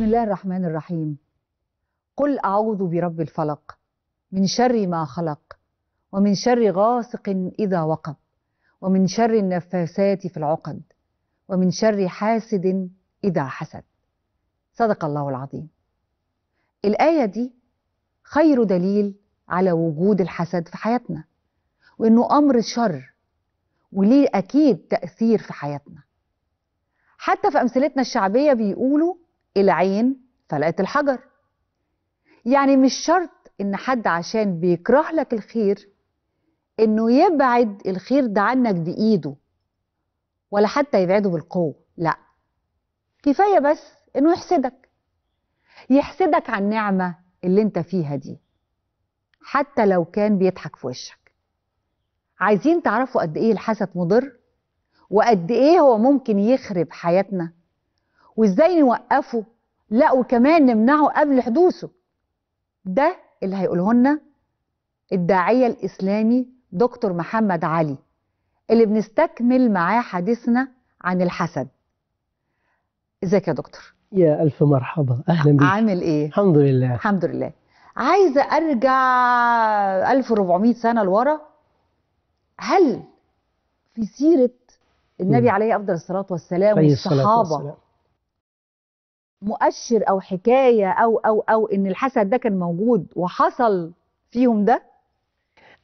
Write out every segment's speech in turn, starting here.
بسم الله الرحمن الرحيم قل أعوذ برب الفلق من شر ما خلق ومن شر غاسق إذا وقب ومن شر النفاسات في العقد ومن شر حاسد إذا حسد صدق الله العظيم الآية دي خير دليل على وجود الحسد في حياتنا وإنه أمر شر وليه أكيد تأثير في حياتنا حتى في أمثلتنا الشعبية بيقولوا العين عين فلقت الحجر يعني مش شرط إن حد عشان بيكره لك الخير إنه يبعد الخير ده عنك بإيده ولا حتى يبعده بالقوة لا كفاية بس إنه يحسدك يحسدك على النعمة اللي انت فيها دي حتى لو كان بيضحك في وشك عايزين تعرفوا قد ايه الحسد مضر وقد ايه هو ممكن يخرب حياتنا وازاي نوقفه لا وكمان نمنعه قبل حدوثه ده اللي هيقوله لنا الداعيه الاسلامي دكتور محمد علي اللي بنستكمل معاه حديثنا عن الحسد ازيك يا دكتور يا الف مرحبا اهلا بيك عامل ايه الحمد لله الحمد لله عايزه ارجع 1400 سنه لورا هل في سيره النبي عليه افضل الصلاه والسلام والصحابه الصلاة والسلام. مؤشر او حكايه او او او ان الحسد ده كان موجود وحصل فيهم ده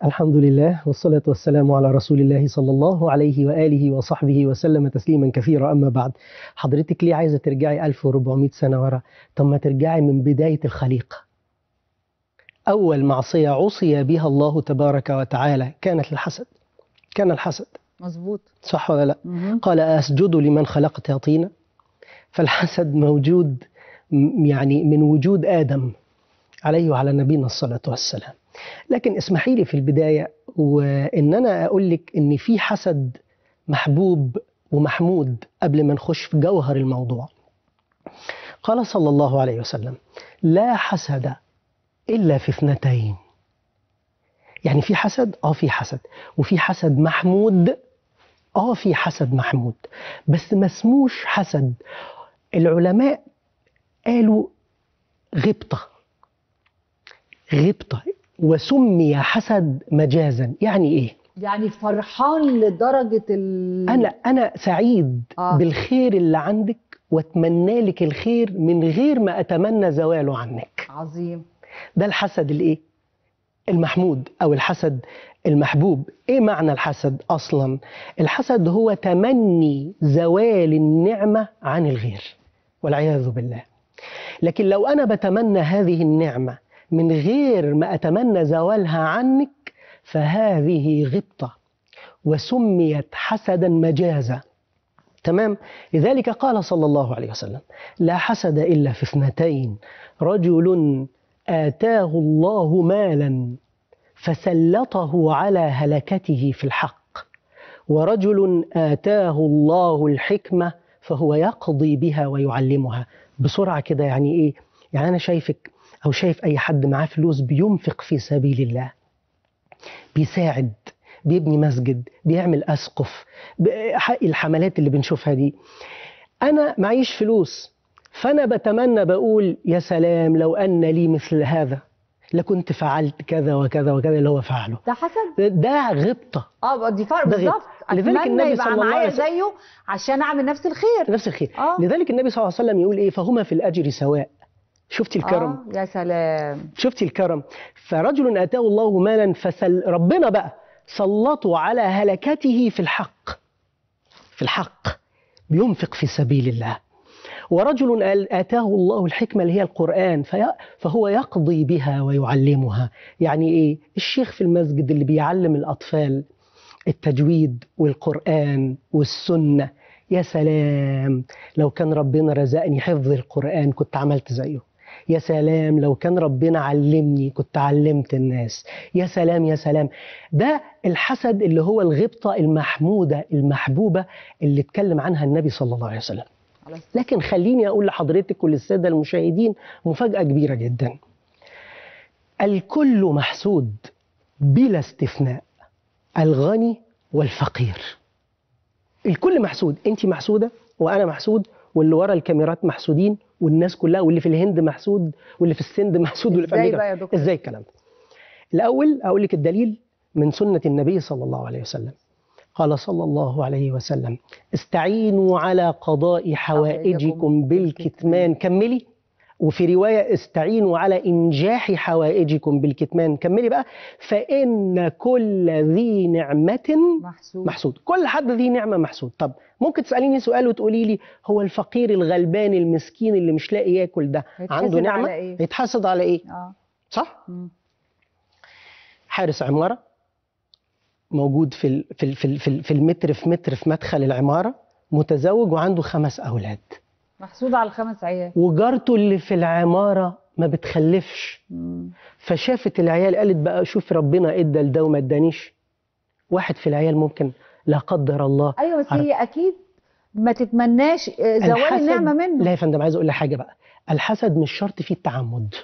الحمد لله والصلاة والسلام على رسول الله صلى الله عليه وآله وصحبه وسلم تسليما كثيرا أما بعد حضرتك ليه عايزة ترجعي 1400 سنة ورا طب ما ترجعي من بداية الخليقة أول معصية عصي بها الله تبارك وتعالى كانت الحسد كان الحسد مظبوط صح ولا لا مم. قال أسجد لمن خلقت طينا فالحسد موجود يعني من وجود آدم عليه وعلى نبينا الصلاة والسلام لكن اسمحي لي في البداية وإن أنا أقول لك إن في حسد محبوب ومحمود قبل ما نخش في جوهر الموضوع قال صلى الله عليه وسلم لا حسد إلا في اثنتين يعني في حسد اه في حسد وفي حسد محمود اه في حسد محمود بس ما اسموش حسد العلماء قالوا غبطة غبطة وسمي حسد مجازا يعني ايه يعني فرحان لدرجة ال... أنا أنا سعيد آه. بالخير اللي عندك واتمنى لك الخير من غير ما أتمنى زواله عنك عظيم ده الحسد الإيه؟ المحمود أو الحسد المحبوب إيه معنى الحسد أصلا؟ الحسد هو تمني زوال النعمة عن الغير والعياذ بالله لكن لو أنا بتمنى هذه النعمة من غير ما أتمنى زوالها عنك فهذه غبطة وسميت حسدا مجازا تمام لذلك قال صلى الله عليه وسلم لا حسد إلا في اثنتين رجل آتاه الله مالا فسلطه على هلكته في الحق ورجل آتاه الله الحكمة فهو يقضي بها ويعلمها بسرعه كده يعني ايه يعني انا شايفك او شايف اي حد معاه فلوس بينفق في سبيل الله بيساعد بيبني مسجد بيعمل اسقف الحملات اللي بنشوفها دي انا معيش فلوس فانا بتمنى بقول يا سلام لو ان لي مثل هذا لكنت فعلت كذا وكذا وكذا اللي هو فعله ده حسن ده غبطه اه دي فرق بالظبط لذلك النبي صلى الله عليه وسلم زيه عشان اعمل نفس الخير نفس الخير آه. لذلك النبي صلى الله عليه وسلم يقول ايه فهما في الاجر سواء شفتي آه، الكرم آه يا سلام شفتي الكرم فرجل اتاه الله مالا فسل ربنا بقى سلطوا على هلكته في الحق في الحق بينفق في سبيل الله ورجل قال آتاه الله الحكمة اللي هي القرآن فهو يقضي بها ويعلمها يعني إيه؟ الشيخ في المسجد اللي بيعلم الأطفال التجويد والقرآن والسنة يا سلام لو كان ربنا رزقني حفظ القرآن كنت عملت زيه يا سلام لو كان ربنا علمني كنت علمت الناس يا سلام يا سلام ده الحسد اللي هو الغبطة المحمودة المحبوبة اللي اتكلم عنها النبي صلى الله عليه وسلم لكن خليني أقول لحضرتك وللسادة المشاهدين مفاجأة كبيرة جدا الكل محسود بلا استثناء الغني والفقير الكل محسود انت محسودة وأنا محسود واللي ورا الكاميرات محسودين والناس كلها واللي في الهند محسود واللي في السند محسود واللي في امريكا ازاي, بقى يا دكتور؟ إزاي الكلام ده؟ الأول أقول لك الدليل من سنة النبي صلى الله عليه وسلم قال صلى الله عليه وسلم استعينوا على قضاء حوائجكم بالكتمان كملي وفي رواية استعينوا على إنجاح حوائجكم بالكتمان كملي بقى فإن كل ذي نعمة محسود, محسود. كل حد ذي نعمة محسود طب ممكن تسأليني سؤال وتقولي لي هو الفقير الغلبان المسكين اللي مش لاقي ياكل ده عنده نعمة على إيه؟ يتحسد على إيه آه. صح؟ مم. حارس عمارة موجود في في في في المتر في متر في مدخل العماره متزوج وعنده خمس اولاد محسود على الخمس عيال وجارته اللي في العماره ما بتخلفش مم. فشافت العيال قالت بقى شوف ربنا ادى لده وما ادانيش واحد في العيال ممكن لا قدر الله ايوه بس هي اكيد ما تتمناش آه، زوال النعمه منه لا يا فندم عايز اقول لك حاجه بقى الحسد مش شرط فيه التعمد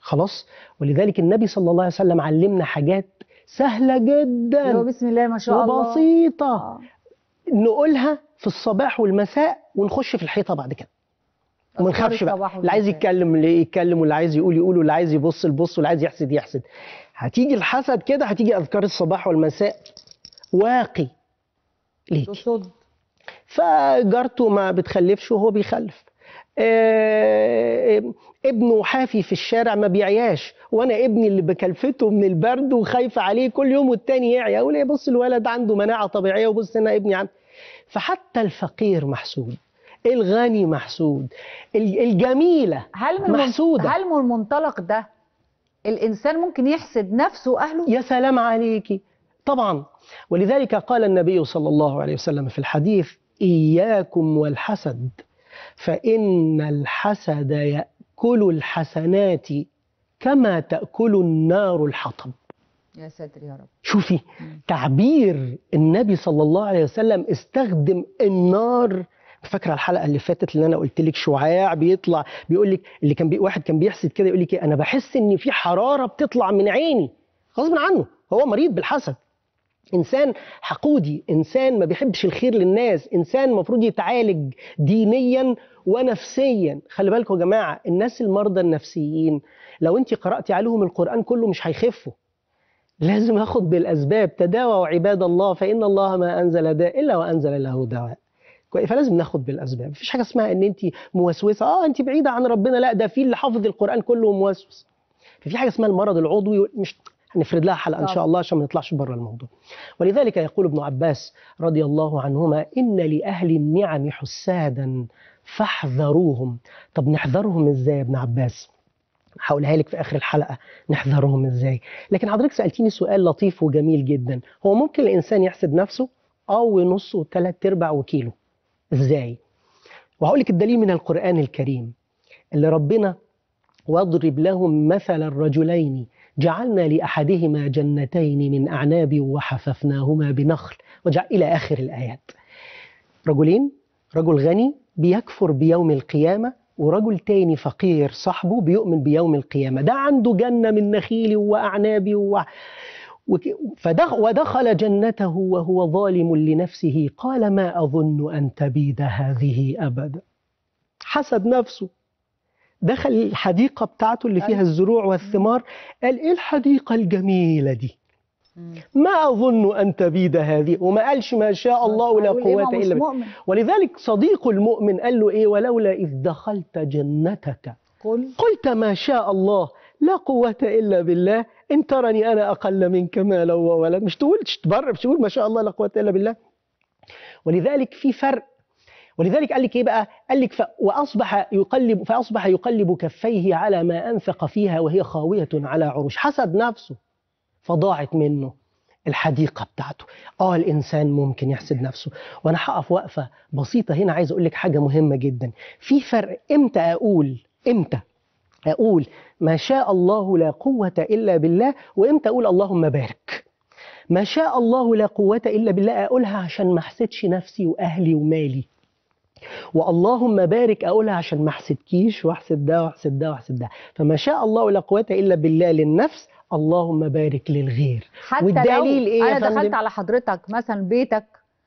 خلاص ولذلك النبي صلى الله عليه وسلم علمنا حاجات سهلة جدا بسم الله ما شاء الله وبسيطة آه. نقولها في الصباح والمساء ونخش في الحيطة بعد كده وما نخافش بقى اللي عايز يتكلم اللي يتكلم واللي عايز يقول يقول واللي عايز يبص يبص واللي عايز يحسد يحسد هتيجي الحسد كده هتيجي اذكار الصباح والمساء واقي ليك فجارته ما بتخلفش وهو بيخلف آه، آه، ابنه حافي في الشارع ما بيعياش وانا ابني اللي بكلفته من البرد وخايفه عليه كل يوم والتاني اقول ولا بص الولد عنده مناعه طبيعيه وبص انا ابني عم فحتى الفقير محسود الغني محسود الجميله هل من محسوده هل من المنطلق ده الانسان ممكن يحسد نفسه واهله يا سلام عليكي طبعا ولذلك قال النبي صلى الله عليه وسلم في الحديث اياكم والحسد فان الحسد ياكل الحسنات كما تأكل النار الحطب يا ساتر يا رب شوفي تعبير النبي صلى الله عليه وسلم استخدم النار فاكره الحلقه اللي فاتت اللي انا قلت لك شعاع بيطلع بيقول لك اللي كان بي واحد كان بيحسد كده يقول لك إيه، انا بحس ان في حراره بتطلع من عيني غصب عنه هو مريض بالحسد انسان حقودي انسان ما بيحبش الخير للناس انسان المفروض يتعالج دينيا ونفسيا خلي بالكم يا جماعه الناس المرضى النفسيين لو انت قراتي عليهم القران كله مش هيخفوا لازم اخد بالاسباب تداووا عباد الله فان الله ما انزل داء الا وانزل له دواء فلازم ناخد بالاسباب مفيش حاجه اسمها ان انت موسوسه اه انت بعيده عن ربنا لا ده في اللي حافظ القران كله موسوس ففي حاجه اسمها المرض العضوي مش نفرد لها حلقه ان شاء الله عشان ما نطلعش بره الموضوع. ولذلك يقول ابن عباس رضي الله عنهما ان لاهل النعم حسادا فاحذروهم. طب نحذرهم ازاي يا ابن عباس؟ هقولها لك في اخر الحلقه نحذرهم ازاي لكن حضرتك سالتيني سؤال لطيف وجميل جدا هو ممكن الانسان يحسب نفسه او نص وثلاث ارباع وكيلو ازاي وهقول لك الدليل من القران الكريم اللي ربنا واضرب لهم مثل الرجلين جعلنا لأحدهما جنتين من أعناب وحففناهما بنخل وجعل إلى آخر الآيات رجلين رجل غني بيكفر بيوم القيامة ورجل تاني فقير صاحبه بيؤمن بيوم القيامة ده عنده جنة من نخيل وأعناب و... فدخ... ودخل جنته وهو ظالم لنفسه قال ما أظن أن تبيد هذه أبدا حسب نفسه دخل الحديقه بتاعته اللي فيها أيوة. الزروع والثمار قال ايه الحديقه الجميله دي ما اظن ان تبيد هذه وما قالش ما شاء الله لا قوه الا بالله ولذلك صديق المؤمن قال له ايه ولولا اذ دخلت جنتك قلت ما شاء الله لا قوه الا بالله ان ترني انا اقل منك مالا وولدا مش تقول تبرر مش تقول ما شاء الله لا قوه الا بالله ولذلك في فرق ولذلك قال لك ايه بقى؟ قال لك واصبح يقلب فاصبح يقلب كفيه على ما انفق فيها وهي خاويه على عروش، حسد نفسه فضاعت منه الحديقه بتاعته. اه الانسان ممكن يحسد نفسه، وانا هقف وقفه بسيطه هنا عايز اقول لك حاجه مهمه جدا، في فرق امتى اقول امتى اقول ما شاء الله لا قوه الا بالله وامتى اقول اللهم بارك. ما شاء الله لا قوه الا بالله اقولها عشان ما احسدش نفسي واهلي ومالي. واللهم بارك اقولها عشان ما احسدكيش واحسد ده واحسد ده واحسد ده فما شاء الله ولا قوه الا بالله للنفس اللهم بارك للغير حتى والدليل إيه لو ايه انا دخلت على حضرتك مثلا بيتك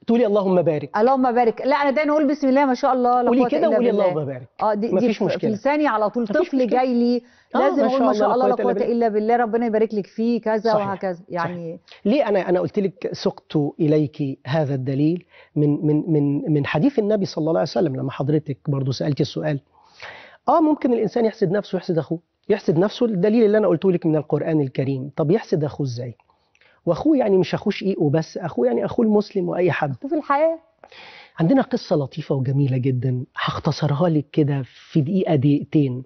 تقولي اللهم بارك اللهم بارك لا انا دايما اقول بسم الله ما شاء الله لا قوه الا بالله قولي كده وقولي اللهم بارك اه دي, دي مفيش مشكله في لساني على طول طفل جاي لي آه، لازم اقول ما شاء الله لا قوه الا بالله ربنا يبارك لك فيه كذا صحيح. وهكذا يعني صحيح. ليه انا انا قلت لك سقت اليك هذا الدليل من من من من حديث النبي صلى الله عليه وسلم لما حضرتك برضه سالتي السؤال اه ممكن الانسان يحسد نفسه ويحسد اخوه يحسد نفسه الدليل اللي انا قلته لك من القران الكريم طب يحسد اخوه ازاي واخوه يعني مش اخوش ايه وبس اخوه يعني اخوه المسلم واي حد في الحياه عندنا قصه لطيفه وجميله جدا هختصرها لك كده في دقيقه دقيقتين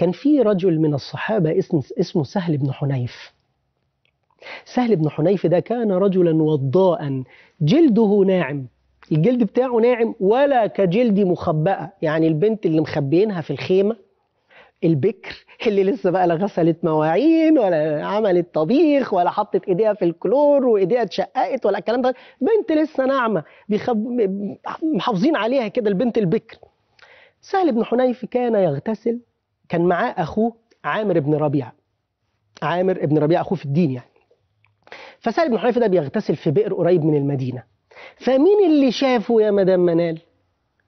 كان في رجل من الصحابة اسمه سهل بن حنيف سهل بن حنيف ده كان رجلا وضاء جلده ناعم الجلد بتاعه ناعم ولا كجلدي مخبأة يعني البنت اللي مخبينها في الخيمة البكر اللي لسه بقى لا غسلت مواعين ولا عملت طبيخ ولا حطت ايديها في الكلور وايديها اتشققت ولا الكلام ده بنت لسه ناعمه بيخب... محافظين عليها كده البنت البكر سهل بن حنيف كان يغتسل كان معاه اخوه عامر بن ربيعه عامر بن ربيعه اخوه في الدين يعني فسأل بن حنيفه ده بيغتسل في بئر قريب من المدينه فمين اللي شافه يا مدام منال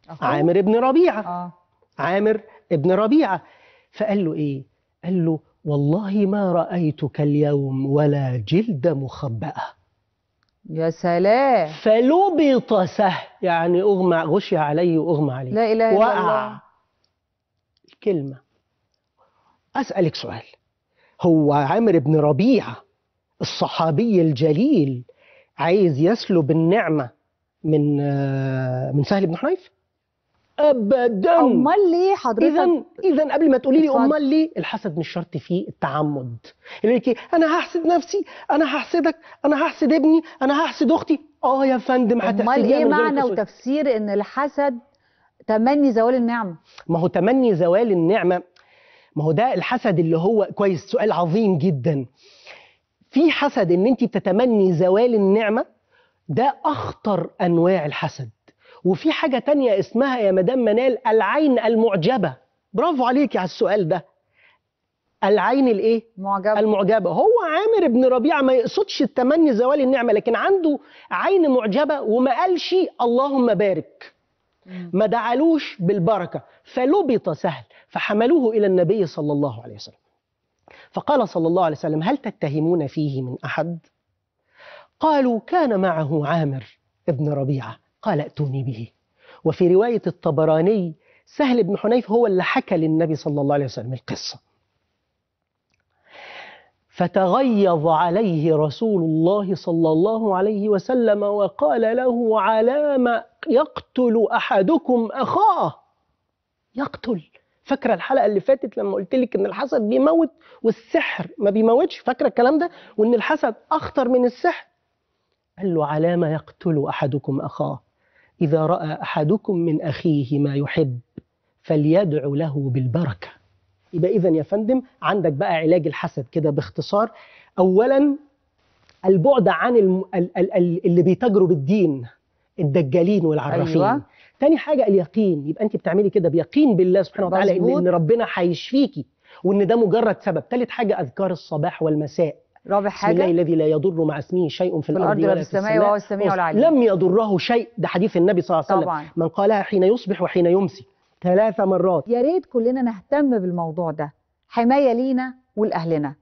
أخوه. عامر بن ربيعه آه. عامر بن ربيعه فقال له ايه قال له والله ما رايتك اليوم ولا جلد مخبأه يا سلام فلبط سهل يعني اغمى غشي عليه واغمى عليه لا اله الا الله وقع الكلمه أسألك سؤال هو عمرو بن ربيعة الصحابي الجليل عايز يسلب النعمة من آه، من سهل بن حنيف؟ ابدا امال ليه حضرتك اذا اذا قبل ما تقولي لي امال ليه الحسد مش شرط فيه التعمد يقول لك إيه؟ انا هحسد نفسي انا هحسدك انا هحسد ابني انا هحسد اختي اه يا فندم هتحسدي امال ايه معنى وتفسير ان الحسد تمني زوال النعمه ما هو تمني زوال النعمه ما هو ده الحسد اللي هو كويس سؤال عظيم جدا في حسد ان انت بتتمني زوال النعمه ده اخطر انواع الحسد وفي حاجه تانية اسمها يا مدام منال العين المعجبه برافو عليكي على السؤال ده العين الايه معجبه المعجبه هو عامر بن ربيعه ما يقصدش التمني زوال النعمه لكن عنده عين معجبه وما قالش اللهم بارك ما دعالوش بالبركه فلبط سهل فحملوه إلى النبي صلى الله عليه وسلم فقال صلى الله عليه وسلم هل تتهمون فيه من أحد؟ قالوا كان معه عامر ابن ربيعة قال ائتوني به وفي رواية الطبراني سهل بن حنيف هو اللي حكى للنبي صلى الله عليه وسلم القصة فتغيظ عليه رسول الله صلى الله عليه وسلم وقال له علام يقتل أحدكم أخاه يقتل فاكره الحلقه اللي فاتت لما قلت لك ان الحسد بيموت والسحر ما بيموتش فاكره الكلام ده وان الحسد اخطر من السحر قال له علامه يقتل احدكم اخاه اذا راى احدكم من اخيه ما يحب فليدع له بالبركه يبقى اذا يا فندم عندك بقى علاج الحسد كده باختصار اولا البعد عن الم... ال... ال... اللي بيتاجروا بالدين الدجالين والعرافين أيوة. تاني حاجه اليقين يبقى انت بتعملي كده بيقين بالله سبحانه وتعالى ان ان ربنا هيشفيكي وان ده مجرد سبب ثالث حاجه اذكار الصباح والمساء رابع حاجه بسم الله الذي لا يضر مع اسمه شيء في, في الارض ولا في السماء وهو السميع العليم لم يضره شيء ده حديث النبي صلى الله عليه وسلم طبعا. من قالها حين يصبح وحين يمسي ثلاث مرات يا ريت كلنا نهتم بالموضوع ده حمايه لينا ولاهلنا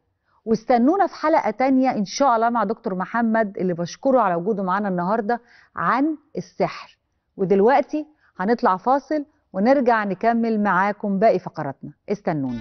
واستنونا في حلقه تانية ان شاء الله مع دكتور محمد اللي بشكره على وجوده معانا النهارده عن السحر ودلوقتي هنطلع فاصل ونرجع نكمل معاكم باقي فقراتنا استنونا